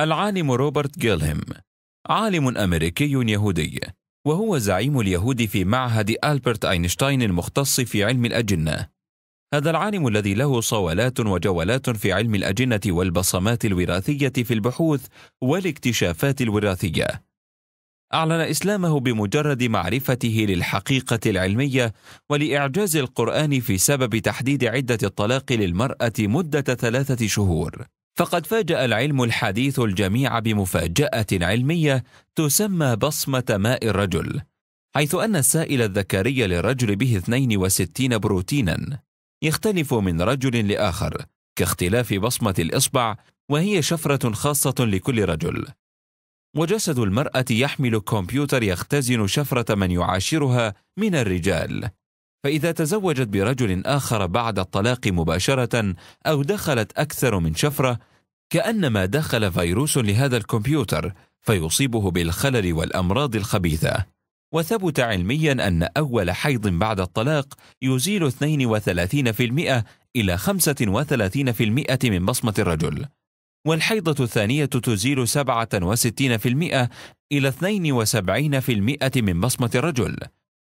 العالم روبرت جيلهم عالم أمريكي يهودي وهو زعيم اليهود في معهد ألبرت أينشتاين المختص في علم الأجنة هذا العالم الذي له صولات وجولات في علم الأجنة والبصمات الوراثية في البحوث والاكتشافات الوراثية أعلن إسلامه بمجرد معرفته للحقيقة العلمية ولإعجاز القرآن في سبب تحديد عدة الطلاق للمرأة مدة ثلاثة شهور فقد فاجأ العلم الحديث الجميع بمفاجأة علمية تسمى بصمة ماء الرجل، حيث أن السائل الذكري للرجل به 62 بروتينا يختلف من رجل لآخر كاختلاف بصمة الإصبع وهي شفرة خاصة لكل رجل. وجسد المرأة يحمل كمبيوتر يختزن شفرة من يعاشرها من الرجال. فإذا تزوجت برجل آخر بعد الطلاق مباشرة أو دخلت أكثر من شفرة كانما دخل فيروس لهذا الكمبيوتر فيصيبه بالخلل والامراض الخبيثه وثبت علميا ان اول حيض بعد الطلاق يزيل 32% الى 35% من بصمه الرجل والحيضة الثانية تزيل 67% إلى 72% من بصمة الرجل،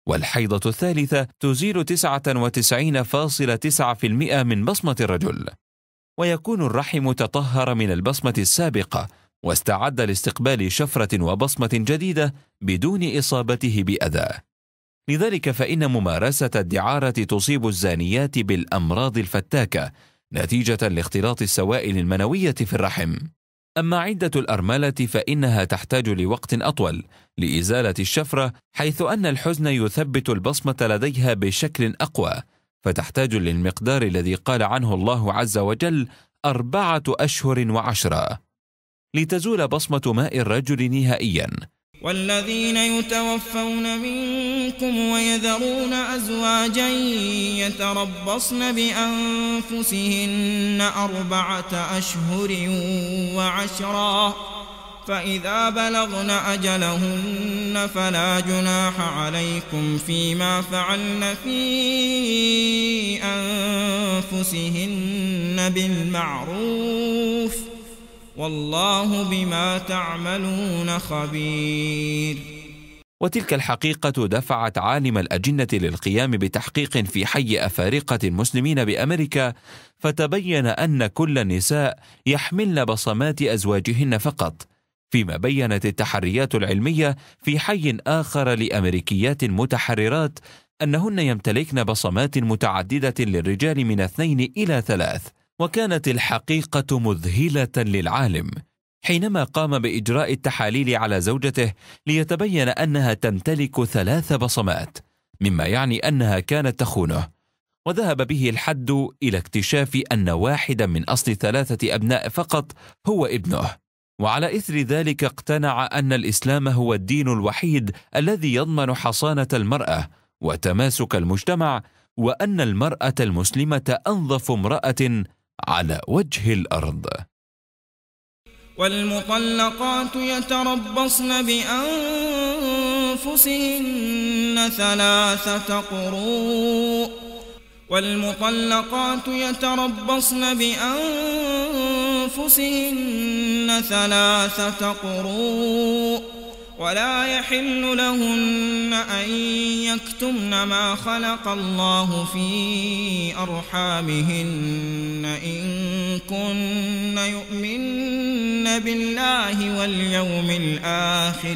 والحيضة الثالثة تزيل 99.9% من بصمة الرجل، ويكون الرحم تطهر من البصمة السابقة واستعد لاستقبال شفرة وبصمة جديدة بدون إصابته بأذى. لذلك فإن ممارسة الدعارة تصيب الزانيات بالأمراض الفتاكة نتيجة لاختلاط السوائل المنوية في الرحم. أما عدة الأرملة فإنها تحتاج لوقت أطول لإزالة الشفرة حيث أن الحزن يثبت البصمة لديها بشكل أقوى فتحتاج للمقدار الذي قال عنه الله عز وجل أربعة أشهر وعشرة لتزول بصمة ماء الرجل نهائيا والذين يتوفون منكم ويذرون أزواجا يتربصن بأنفسهن أربعة أشهر وعشرا فإذا بلغن أجلهن فلا جناح عليكم فيما فعلن في أنفسهن بالمعروف والله بما تعملون خبير وتلك الحقيقة دفعت عالم الأجنة للقيام بتحقيق في حي أفارقة المسلمين بأمريكا فتبين أن كل النساء يحملن بصمات أزواجهن فقط فيما بينت التحريات العلميه في حي اخر لامريكيات متحررات انهن يمتلكن بصمات متعدده للرجال من اثنين الى ثلاث وكانت الحقيقه مذهله للعالم حينما قام باجراء التحاليل على زوجته ليتبين انها تمتلك ثلاث بصمات مما يعني انها كانت تخونه وذهب به الحد الى اكتشاف ان واحدا من اصل ثلاثه ابناء فقط هو ابنه وعلى اثر ذلك اقتنع ان الاسلام هو الدين الوحيد الذي يضمن حصانه المراه وتماسك المجتمع وان المراه المسلمه انظف امراه على وجه الارض والمطلقات يتربصن بانفسهن ثلاثه قروء والمطلقات يتربصن بانفسهن أنفسهن ثلاثة قروء ولا يحل لهن أن يكتمن ما خلق الله في أرحامهن إن كن يؤمن بالله واليوم الآخر ۖ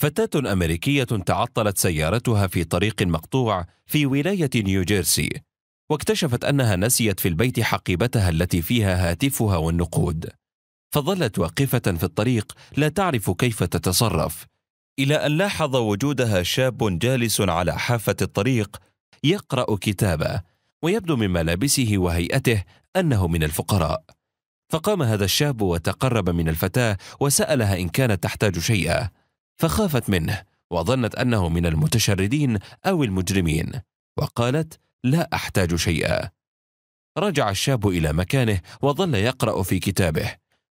فتاة أمريكية تعطلت سيارتها في طريق مقطوع في ولاية نيوجيرسي واكتشفت أنها نسيت في البيت حقيبتها التي فيها هاتفها والنقود فظلت واقفة في الطريق لا تعرف كيف تتصرف إلى أن لاحظ وجودها شاب جالس على حافة الطريق يقرأ كتابه ويبدو من ملابسه وهيئته أنه من الفقراء فقام هذا الشاب وتقرب من الفتاة وسألها إن كانت تحتاج شيئا فخافت منه وظنت أنه من المتشردين أو المجرمين وقالت لا أحتاج شيئا رجع الشاب إلى مكانه وظل يقرأ في كتابه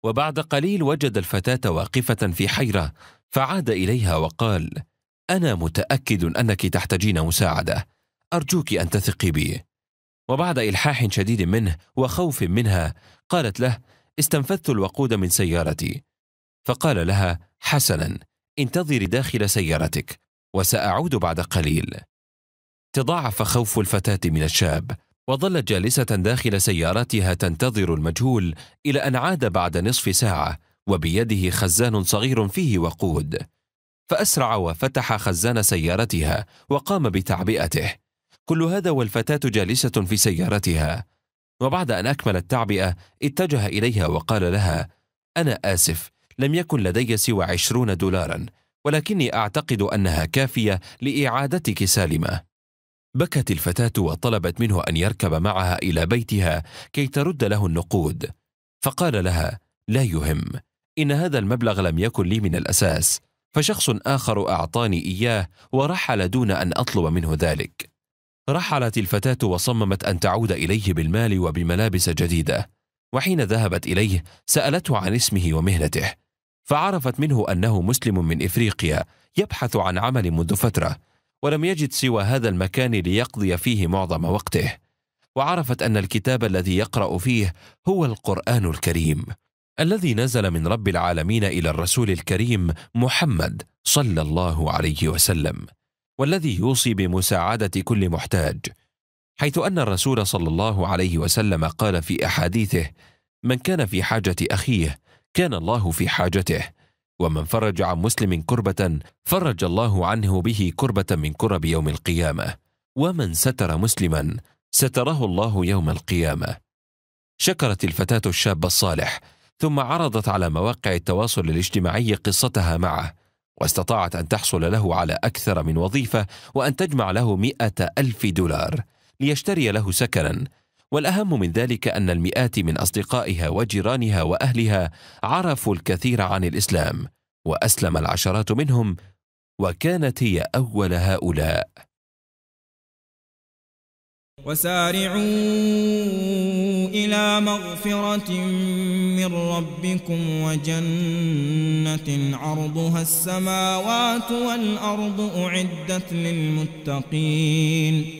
وبعد قليل وجد الفتاة واقفة في حيرة فعاد إليها وقال أنا متأكد أنك تحتاجين مساعدة أرجوك أن تثقي بي وبعد إلحاح شديد منه وخوف منها قالت له استنفذت الوقود من سيارتي فقال لها حسنا انتظري داخل سيارتك وساعود بعد قليل تضاعف خوف الفتاه من الشاب وظلت جالسه داخل سيارتها تنتظر المجهول الى ان عاد بعد نصف ساعه وبيده خزان صغير فيه وقود فاسرع وفتح خزان سيارتها وقام بتعبئته كل هذا والفتاه جالسه في سيارتها وبعد ان اكمل التعبئه اتجه اليها وقال لها انا اسف لم يكن لدي سوى عشرون دولارا ولكني أعتقد أنها كافية لإعادتك سالمة بكت الفتاة وطلبت منه أن يركب معها إلى بيتها كي ترد له النقود فقال لها لا يهم إن هذا المبلغ لم يكن لي من الأساس فشخص آخر أعطاني إياه ورحل دون أن أطلب منه ذلك رحلت الفتاة وصممت أن تعود إليه بالمال وبملابس جديدة وحين ذهبت إليه سألته عن اسمه ومهنته فعرفت منه انه مسلم من افريقيا يبحث عن عمل منذ فتره ولم يجد سوى هذا المكان ليقضي فيه معظم وقته وعرفت ان الكتاب الذي يقرا فيه هو القران الكريم الذي نزل من رب العالمين الى الرسول الكريم محمد صلى الله عليه وسلم والذي يوصي بمساعده كل محتاج حيث ان الرسول صلى الله عليه وسلم قال في احاديثه من كان في حاجه اخيه كان الله في حاجته ومن فرج عن مسلم كربة فرج الله عنه به كربة من كرب يوم القيامة ومن ستر مسلما ستره الله يوم القيامة شكرت الفتاة الشاب الصالح ثم عرضت على مواقع التواصل الاجتماعي قصتها معه واستطاعت أن تحصل له على أكثر من وظيفة وأن تجمع له مئة ألف دولار ليشتري له سكنا والاهم من ذلك ان المئات من اصدقائها وجيرانها واهلها عرفوا الكثير عن الاسلام واسلم العشرات منهم وكانت هي اول هؤلاء وسارعوا إلى مغفرة من ربكم وجنة عرضها السماوات والأرض أعدت للمتقين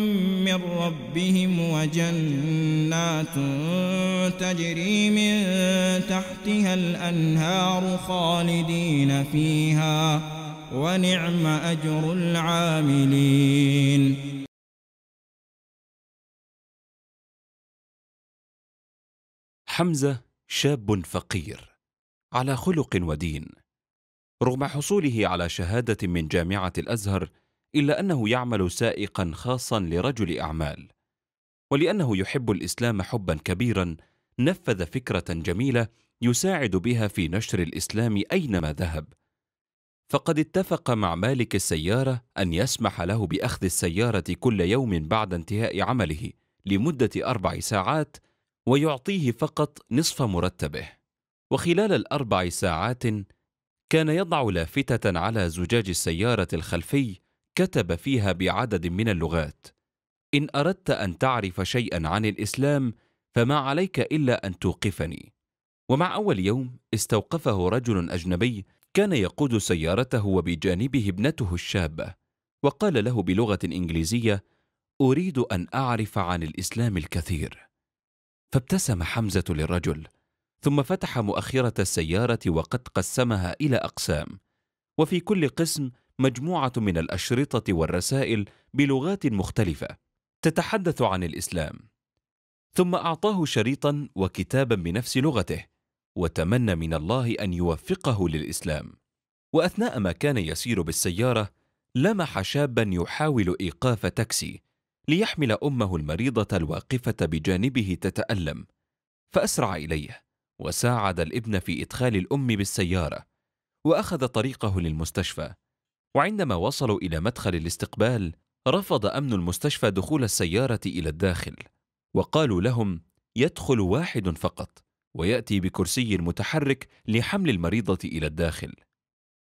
من ربهم وجنات تجري من تحتها الأنهار خالدين فيها ونعم أجر العاملين حمزة شاب فقير على خلق ودين رغم حصوله على شهادة من جامعة الأزهر إلا أنه يعمل سائقا خاصا لرجل أعمال ولأنه يحب الإسلام حبا كبيرا نفذ فكرة جميلة يساعد بها في نشر الإسلام أينما ذهب فقد اتفق مع مالك السيارة أن يسمح له بأخذ السيارة كل يوم بعد انتهاء عمله لمدة أربع ساعات ويعطيه فقط نصف مرتبه وخلال الأربع ساعات كان يضع لافتة على زجاج السيارة الخلفي كتب فيها بعدد من اللغات ان اردت ان تعرف شيئا عن الاسلام فما عليك الا ان توقفني ومع اول يوم استوقفه رجل اجنبي كان يقود سيارته وبجانبه ابنته الشابه وقال له بلغه انجليزيه اريد ان اعرف عن الاسلام الكثير فابتسم حمزه للرجل ثم فتح مؤخره السياره وقد قسمها الى اقسام وفي كل قسم مجموعة من الأشرطة والرسائل بلغات مختلفة تتحدث عن الإسلام ثم أعطاه شريطا وكتابا بنفس لغته وتمنى من الله أن يوفقه للإسلام وأثناء ما كان يسير بالسيارة لمح شابا يحاول إيقاف تاكسي ليحمل أمه المريضة الواقفة بجانبه تتألم فأسرع إليه وساعد الابن في إدخال الأم بالسيارة وأخذ طريقه للمستشفى وعندما وصلوا إلى مدخل الاستقبال رفض أمن المستشفى دخول السيارة إلى الداخل وقالوا لهم يدخل واحد فقط ويأتي بكرسي متحرك لحمل المريضة إلى الداخل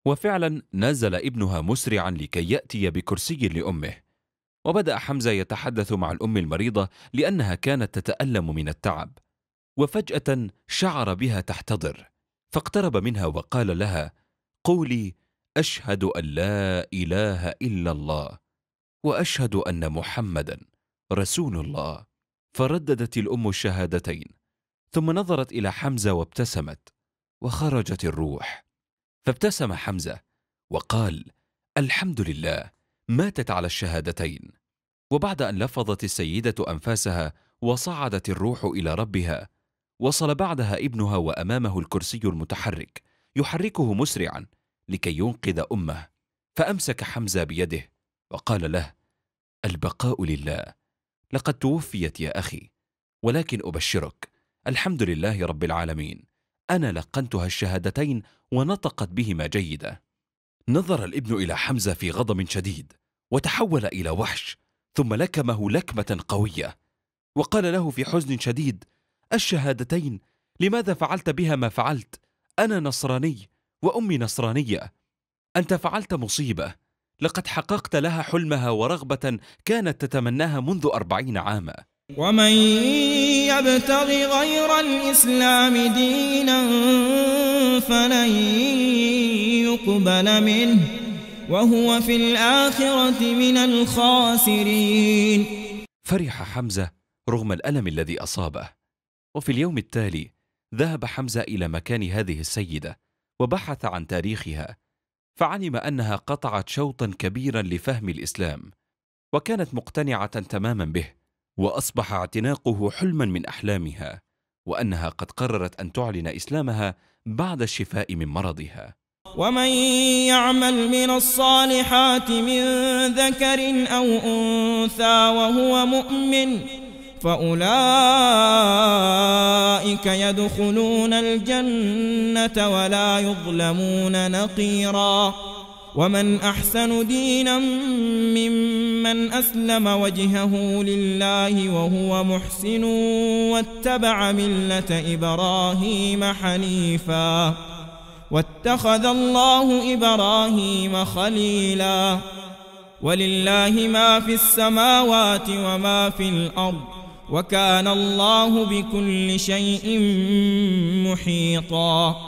وفعلا نزل ابنها مسرعا لكي يأتي بكرسي لأمه وبدأ حمزة يتحدث مع الأم المريضة لأنها كانت تتألم من التعب وفجأة شعر بها تحتضر فاقترب منها وقال لها قولي أشهد أن لا إله إلا الله وأشهد أن محمدا رسول الله فرددت الأم الشهادتين ثم نظرت إلى حمزة وابتسمت وخرجت الروح فابتسم حمزة وقال الحمد لله ماتت على الشهادتين وبعد أن لفظت السيدة أنفاسها وصعدت الروح إلى ربها وصل بعدها ابنها وأمامه الكرسي المتحرك يحركه مسرعا لكي ينقذ امه فامسك حمزه بيده وقال له البقاء لله لقد توفيت يا اخي ولكن ابشرك الحمد لله رب العالمين انا لقنتها الشهادتين ونطقت بهما جيده نظر الابن الى حمزه في غضب شديد وتحول الى وحش ثم لكمه لكمه قويه وقال له في حزن شديد الشهادتين لماذا فعلت بها ما فعلت انا نصراني وأمي نصرانية أنت فعلت مصيبة لقد حققت لها حلمها ورغبة كانت تتمناها منذ أربعين عاما ومن يبتغ غير الإسلام دينا فلن يقبل منه وهو في الآخرة من الخاسرين فرح حمزة رغم الألم الذي أصابه وفي اليوم التالي ذهب حمزة إلى مكان هذه السيدة وبحث عن تاريخها فعلم انها قطعت شوطا كبيرا لفهم الاسلام وكانت مقتنعه تماما به واصبح اعتناقه حلما من احلامها وانها قد قررت ان تعلن اسلامها بعد الشفاء من مرضها ومن يعمل من الصالحات من ذكر او انثى وهو مؤمن فأولئك يدخلون الجنة ولا يظلمون نقيرا ومن أحسن دينا ممن أسلم وجهه لله وهو محسن واتبع ملة إبراهيم حنيفا واتخذ الله إبراهيم خليلا ولله ما في السماوات وما في الأرض وكان الله بكل شيء محيطا